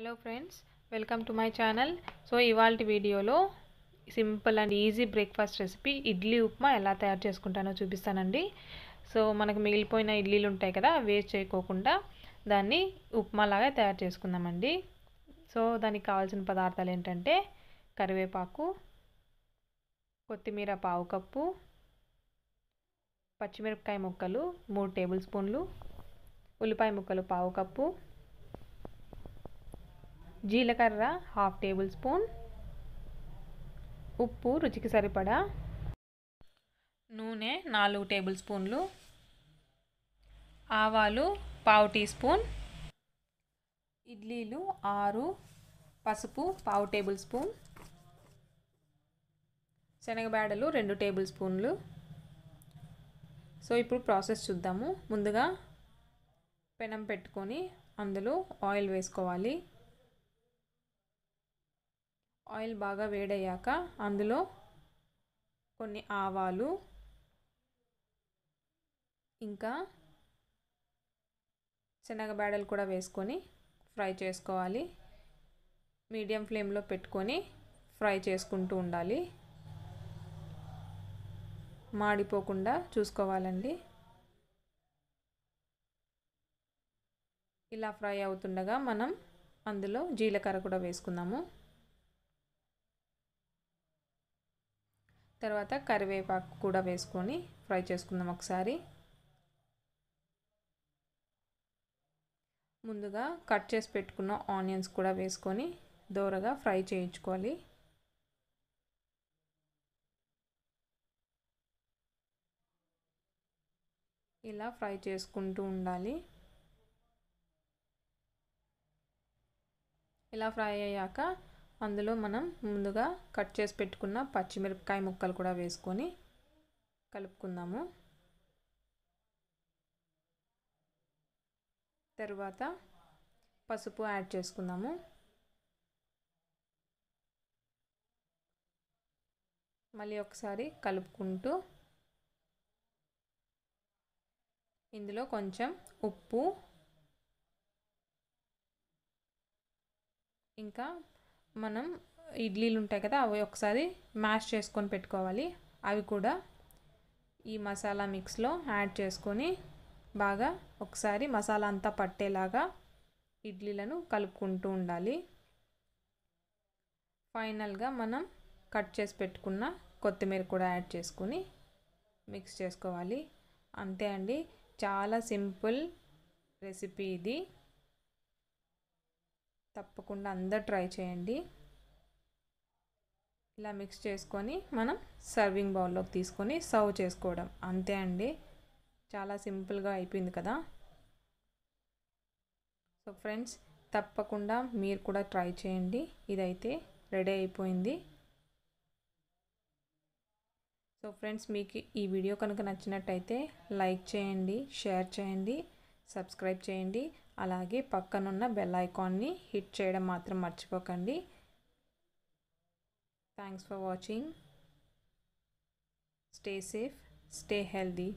hello friends welcome to my channel so ఇవాళ వీడియోలో simple and easy breakfast recipe idli upma ఎలా తయారు చేసుకుంటానో చూపిస్తానండి సో మనకు మిగిలిపోయిన ఇడ్లీలు ఉంటాయి కదా వేస్ట్ చేయకోకుండా దాన్ని ఉప్మా లాగా తయారు చేసుకుందామండి సో దానికి కావాల్సిన పదార్థాలు ఏంటంటే కరివేపాకు కొత్తిమీర పావు కప్పు పచ్చిమిరపకాయ ముక్కలు మూడు టేబుల్ స్పూన్లు ఉల్లిపాయ ముక్కలు పావు కప్పు జీలకర్ర హాఫ్ టేబుల్ స్పూన్ ఉప్పు రుచికి సరిపడా నూనె నాలుగు టేబుల్ స్పూన్లు ఆవాలు పావు టీ స్పూన్ ఇడ్లీలు ఆరు పసుపు పావు టేబుల్ స్పూన్ శనగబేడలు రెండు టేబుల్ స్పూన్లు సో ఇప్పుడు ప్రాసెస్ చూద్దాము ముందుగా పెనం పెట్టుకొని అందులో ఆయిల్ వేసుకోవాలి ఆయిల్ బాగా వేడయ్యాక అందులో కొన్ని ఆవాలు ఇంకా శనగబేడలు కూడా వేసుకొని ఫ్రై చేసుకోవాలి మీడియం ఫ్లేమ్లో పెట్టుకొని ఫ్రై చేసుకుంటూ ఉండాలి మాడిపోకుండా చూసుకోవాలండి ఇలా ఫ్రై అవుతుండగా మనం అందులో జీలకర్ర కూడా వేసుకుందాము తర్వాత కరివేపాకు కూడా వేసుకొని ఫ్రై చేసుకుందాం ఒకసారి ముందుగా కట్ చేసి పెట్టుకున్న ఆనియన్స్ కూడా వేసుకొని దోరగా ఫ్రై చేయించుకోవాలి ఇలా ఫ్రై చేసుకుంటూ ఉండాలి ఇలా ఫ్రై అయ్యాక అందులో మనం ముందుగా కట్ చేసి పెట్టుకున్న పచ్చిమిరపకాయ ముక్కలు కూడా వేసుకొని కలుపుకుందాము తరువాత పసుపు యాడ్ చేసుకుందాము మళ్ళీ ఒకసారి కలుపుకుంటూ ఇందులో కొంచెం ఉప్పు ఇంకా మనం ఇడ్లీలు ఉంటాయి కదా అవి ఒకసారి మ్యాష్ చేసుకొని పెట్టుకోవాలి అవి కూడా ఈ మసాలా మిక్స్లో యాడ్ చేసుకొని బాగా ఒకసారి మసాలా అంతా పట్టేలాగా ఇడ్లీలను కలుపుకుంటూ ఉండాలి ఫైనల్గా మనం కట్ చేసి పెట్టుకున్న కొత్తిమీర కూడా యాడ్ చేసుకుని మిక్స్ చేసుకోవాలి అంతే అండి చాలా సింపుల్ రెసిపీ ఇది తప్పకుండా అందరు ట్రై చేయండి ఇలా మిక్స్ చేసుకొని మనం సర్వింగ్ బౌల్లోకి తీసుకొని సర్వ్ చేసుకోవడం అంతే అండి చాలా సింపుల్గా అయిపోయింది కదా సో ఫ్రెండ్స్ తప్పకుండా మీరు కూడా ట్రై చేయండి ఇదైతే రెడీ అయిపోయింది సో ఫ్రెండ్స్ మీకు ఈ వీడియో కనుక నచ్చినట్టయితే లైక్ చేయండి షేర్ చేయండి సబ్స్క్రైబ్ చేయండి అలాగే పక్కనున్న బెల్ ఐకాన్ని హిట్ చేయడం మాత్రం మర్చిపోకండి thanks for watching stay safe stay healthy